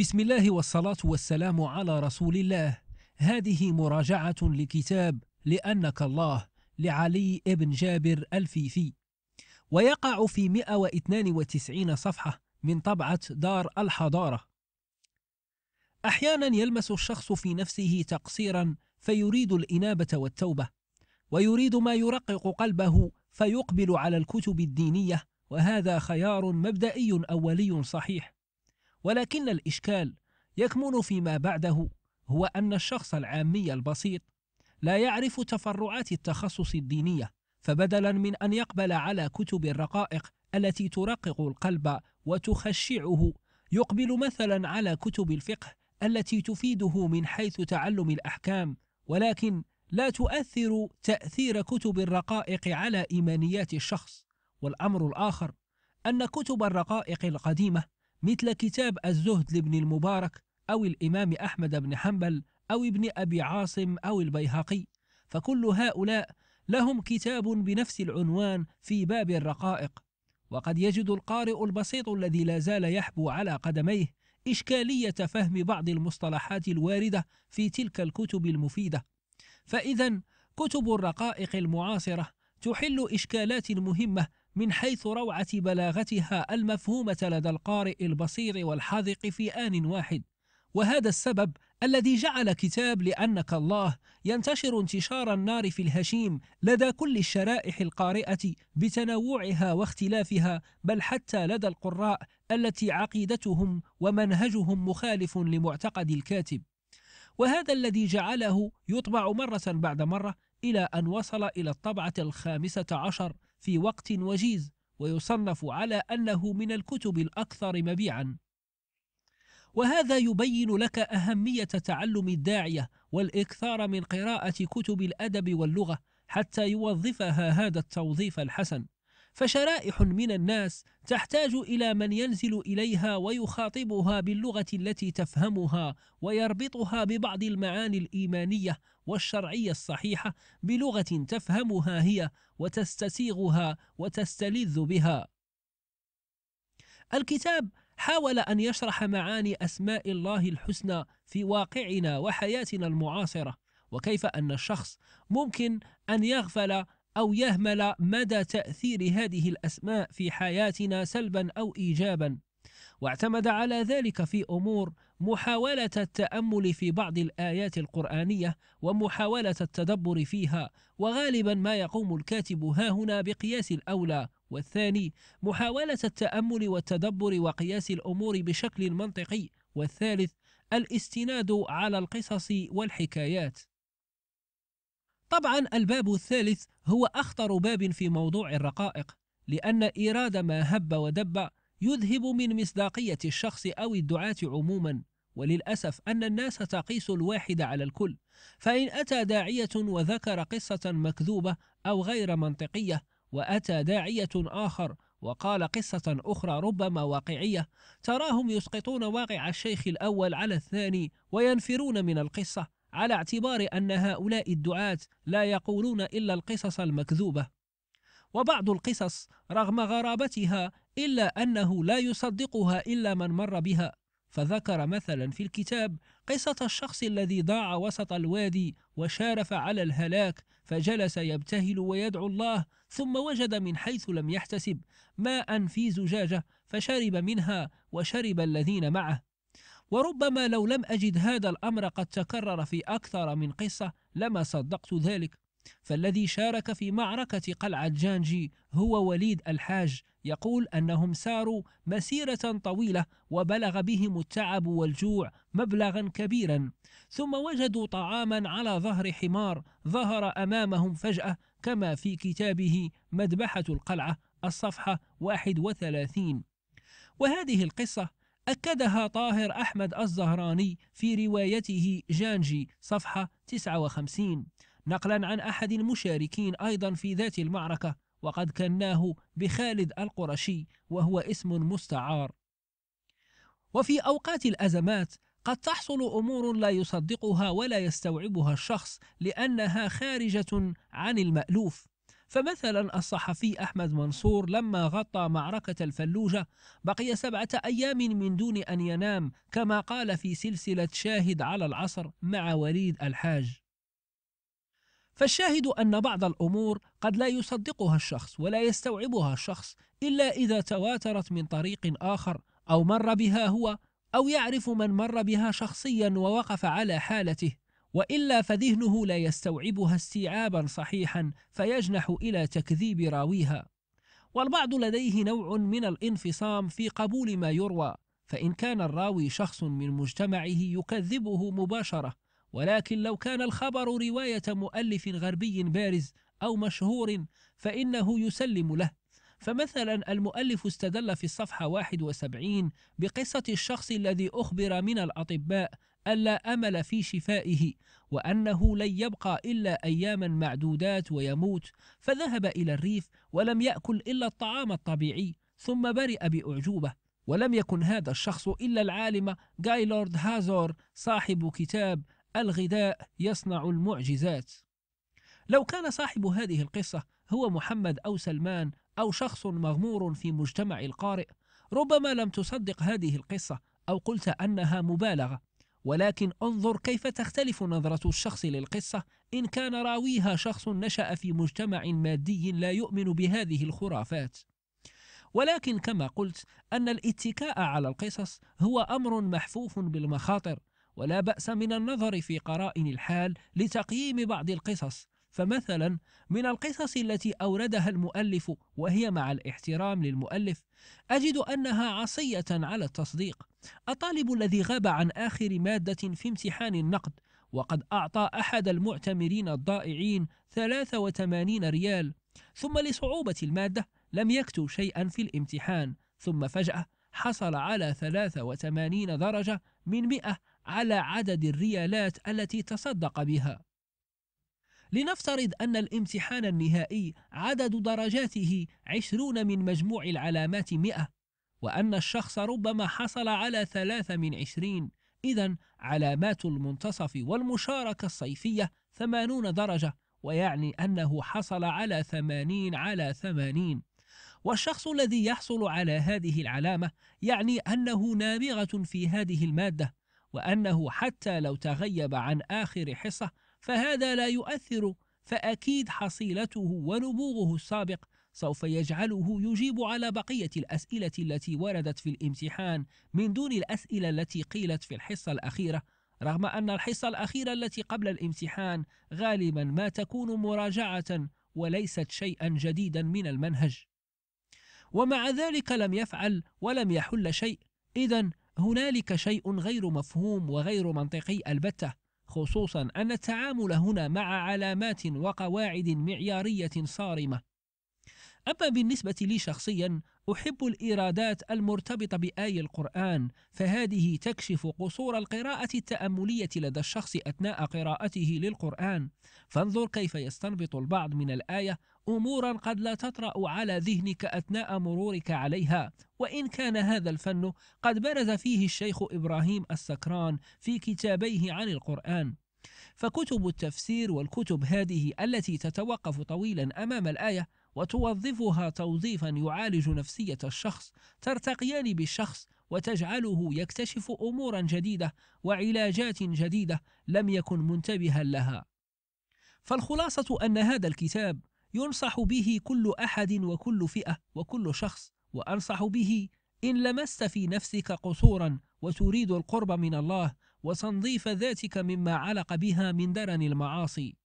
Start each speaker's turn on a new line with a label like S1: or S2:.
S1: بسم الله والصلاة والسلام على رسول الله هذه مراجعة لكتاب لأنك الله لعلي ابن جابر الفيفي ويقع في 192 صفحة من طبعة دار الحضارة أحيانا يلمس الشخص في نفسه تقصيرا فيريد الإنابة والتوبة ويريد ما يرقق قلبه فيقبل على الكتب الدينية وهذا خيار مبدئي أولي صحيح ولكن الإشكال يكمن فيما بعده هو أن الشخص العامي البسيط لا يعرف تفرعات التخصص الدينية فبدلا من أن يقبل على كتب الرقائق التي ترقق القلب وتخشعه يقبل مثلا على كتب الفقه التي تفيده من حيث تعلم الأحكام ولكن لا تؤثر تأثير كتب الرقائق على إيمانيات الشخص والأمر الآخر أن كتب الرقائق القديمة مثل كتاب الزهد لابن المبارك أو الإمام أحمد بن حنبل أو ابن أبي عاصم أو البيهقي فكل هؤلاء لهم كتاب بنفس العنوان في باب الرقائق وقد يجد القارئ البسيط الذي لا زال يحبو على قدميه إشكالية فهم بعض المصطلحات الواردة في تلك الكتب المفيدة فإذا كتب الرقائق المعاصرة تحل إشكالات مهمة من حيث روعة بلاغتها المفهومة لدى القارئ البصير والحاذق في آن واحد وهذا السبب الذي جعل كتاب لأنك الله ينتشر انتشار النار في الهشيم لدى كل الشرائح القارئة بتنوعها واختلافها بل حتى لدى القراء التي عقيدتهم ومنهجهم مخالف لمعتقد الكاتب وهذا الذي جعله يطبع مرة بعد مرة إلى أن وصل إلى الطبعة الخامسة عشر في وقت وجيز ويصنف على أنه من الكتب الأكثر مبيعا وهذا يبين لك أهمية تعلم الداعية والإكثار من قراءة كتب الأدب واللغة حتى يوظفها هذا التوظيف الحسن فشرائح من الناس تحتاج إلى من ينزل إليها ويخاطبها باللغة التي تفهمها ويربطها ببعض المعاني الإيمانية والشرعية الصحيحة بلغة تفهمها هي وتستسيغها وتستلذ بها. الكتاب حاول أن يشرح معاني أسماء الله الحسنى في واقعنا وحياتنا المعاصرة، وكيف أن الشخص ممكن أن يغفل أو يهمل مدى تأثير هذه الأسماء في حياتنا سلبا أو إيجابا واعتمد على ذلك في أمور محاولة التأمل في بعض الآيات القرآنية ومحاولة التدبر فيها وغالبا ما يقوم الكاتب هاهنا بقياس الأولى والثاني محاولة التأمل والتدبر وقياس الأمور بشكل منطقي والثالث الاستناد على القصص والحكايات طبعا الباب الثالث هو أخطر باب في موضوع الرقائق لأن إيراد ما هب ودب يذهب من مصداقية الشخص أو الدعاة عموما وللأسف أن الناس تقيس الواحد على الكل فإن أتى داعية وذكر قصة مكذوبة أو غير منطقية وأتى داعية آخر وقال قصة أخرى ربما واقعية تراهم يسقطون واقع الشيخ الأول على الثاني وينفرون من القصة على اعتبار أن هؤلاء الدعاة لا يقولون إلا القصص المكذوبة وبعض القصص رغم غرابتها إلا أنه لا يصدقها إلا من مر بها فذكر مثلا في الكتاب قصة الشخص الذي ضاع وسط الوادي وشارف على الهلاك فجلس يبتهل ويدعو الله ثم وجد من حيث لم يحتسب ماء في زجاجة فشرب منها وشرب الذين معه وربما لو لم أجد هذا الأمر قد تكرر في أكثر من قصة لما صدقت ذلك فالذي شارك في معركة قلعة جانجي هو وليد الحاج يقول أنهم ساروا مسيرة طويلة وبلغ بهم التعب والجوع مبلغا كبيرا ثم وجدوا طعاما على ظهر حمار ظهر أمامهم فجأة كما في كتابه مذبحة القلعة الصفحة 31 وهذه القصة أكدها طاهر أحمد الزهراني في روايته جانجي صفحة 59 نقلا عن أحد المشاركين أيضا في ذات المعركة وقد كناه بخالد القرشي وهو اسم مستعار وفي أوقات الأزمات قد تحصل أمور لا يصدقها ولا يستوعبها الشخص لأنها خارجة عن المألوف فمثلا الصحفي أحمد منصور لما غطى معركة الفلوجة بقي سبعة أيام من دون أن ينام كما قال في سلسلة شاهد على العصر مع وليد الحاج فالشاهد أن بعض الأمور قد لا يصدقها الشخص ولا يستوعبها الشخص إلا إذا تواترت من طريق آخر أو مر بها هو أو يعرف من مر بها شخصيا ووقف على حالته والا فذهنه لا يستوعبها استيعابا صحيحا فيجنح الى تكذيب راويها والبعض لديه نوع من الانفصام في قبول ما يروى فان كان الراوي شخص من مجتمعه يكذبه مباشره ولكن لو كان الخبر روايه مؤلف غربي بارز او مشهور فانه يسلم له فمثلا المؤلف استدل في الصفحة 71 بقصة الشخص الذي أخبر من الأطباء ألا أمل في شفائه وأنه لن يبقى إلا أياما معدودات ويموت فذهب إلى الريف ولم يأكل إلا الطعام الطبيعي ثم برئ بأعجوبة ولم يكن هذا الشخص إلا العالم جايلورد هازور صاحب كتاب الغذاء يصنع المعجزات لو كان صاحب هذه القصة هو محمد أو سلمان أو شخص مغمور في مجتمع القارئ ربما لم تصدق هذه القصة أو قلت أنها مبالغة ولكن انظر كيف تختلف نظرة الشخص للقصة إن كان راويها شخص نشأ في مجتمع مادي لا يؤمن بهذه الخرافات. ولكن كما قلت أن الاتكاء على القصص هو أمر محفوف بالمخاطر، ولا بأس من النظر في قرائن الحال لتقييم بعض القصص، فمثلا من القصص التي أوردها المؤلف وهي مع الاحترام للمؤلف أجد أنها عصية على التصديق الطالب الذي غاب عن آخر مادة في امتحان النقد وقد أعطى أحد المعتمرين الضائعين 83 ريال ثم لصعوبة المادة لم يكتب شيئا في الامتحان ثم فجأة حصل على 83 درجة من 100 على عدد الريالات التي تصدق بها لنفترض أن الامتحان النهائي عدد درجاته عشرون من مجموع العلامات مئة وأن الشخص ربما حصل على ثلاثة من عشرين إذا علامات المنتصف والمشاركة الصيفية ثمانون درجة ويعني أنه حصل على ثمانين على ثمانين والشخص الذي يحصل على هذه العلامة يعني أنه نابغة في هذه المادة وأنه حتى لو تغيب عن آخر حصة فهذا لا يؤثر فأكيد حصيلته ونبوغه السابق سوف يجعله يجيب على بقية الأسئلة التي وردت في الامتحان من دون الأسئلة التي قيلت في الحصة الأخيرة رغم أن الحصة الأخيرة التي قبل الامتحان غالبا ما تكون مراجعة وليست شيئا جديدا من المنهج ومع ذلك لم يفعل ولم يحل شيء إذا هنالك شيء غير مفهوم وغير منطقي البته خصوصا أن التعامل هنا مع علامات وقواعد معيارية صارمة أما بالنسبة لي شخصيا أحب الإيرادات المرتبطة بآي القرآن فهذه تكشف قصور القراءة التأملية لدى الشخص أثناء قراءته للقرآن فانظر كيف يستنبط البعض من الآية أمورا قد لا تطرأ على ذهنك أثناء مرورك عليها وإن كان هذا الفن قد برز فيه الشيخ إبراهيم السكران في كتابيه عن القرآن فكتب التفسير والكتب هذه التي تتوقف طويلا امام الايه وتوظفها توظيفا يعالج نفسية الشخص ترتقيان بالشخص وتجعله يكتشف أمورا جديدة وعلاجات جديدة لم يكن منتبها لها فالخلاصة أن هذا الكتاب ينصح به كل أحد وكل فئة وكل شخص وأنصح به إن لمست في نفسك قصورا وتريد القرب من الله وتنظيف ذاتك مما علق بها من درن المعاصي